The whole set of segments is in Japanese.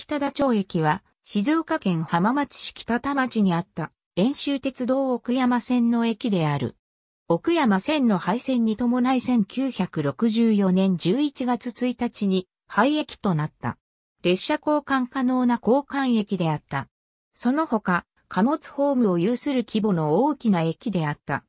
北田町駅は、静岡県浜松市北田町にあった、遠州鉄道奥山線の駅である。奥山線の廃線に伴い1964年11月1日に廃駅となった。列車交換可能な交換駅であった。その他、貨物ホームを有する規模の大きな駅であった。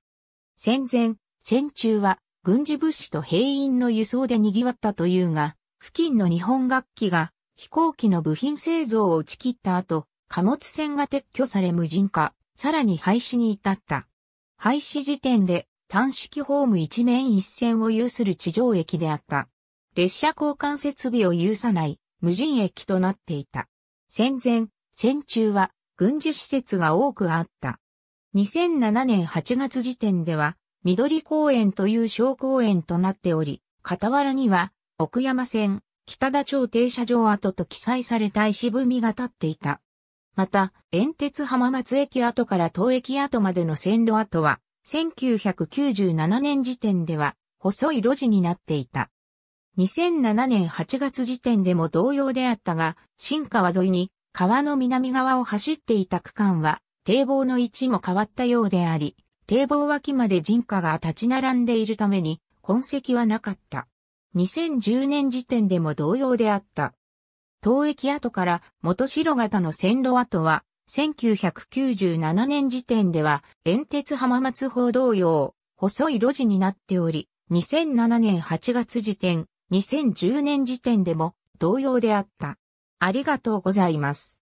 戦前、戦中は軍事物資と兵員の輸送で賑わったというが、付近の日本楽器が飛行機の部品製造を打ち切った後、貨物船が撤去され無人化、さらに廃止に至った。廃止時点で単式ホーム一面一線を有する地上駅であった。列車交換設備を有さない無人駅となっていた。戦前、戦中は軍需施設が多くあった。2007年8月時点では、緑公園という小公園となっており、傍らには、奥山線、北田町停車場跡と記載された石踏みが立っていた。また、遠鉄浜松駅跡から東駅跡までの線路跡は、1997年時点では、細い路地になっていた。2007年8月時点でも同様であったが、新川沿いに川の南側を走っていた区間は、堤防の位置も変わったようであり、堤防脇まで人家が立ち並んでいるために、痕跡はなかった。2010年時点でも同様であった。東駅跡から元白型の線路跡は、1997年時点では、遠鉄浜松法同様、細い路地になっており、2007年8月時点、2010年時点でも同様であった。ありがとうございます。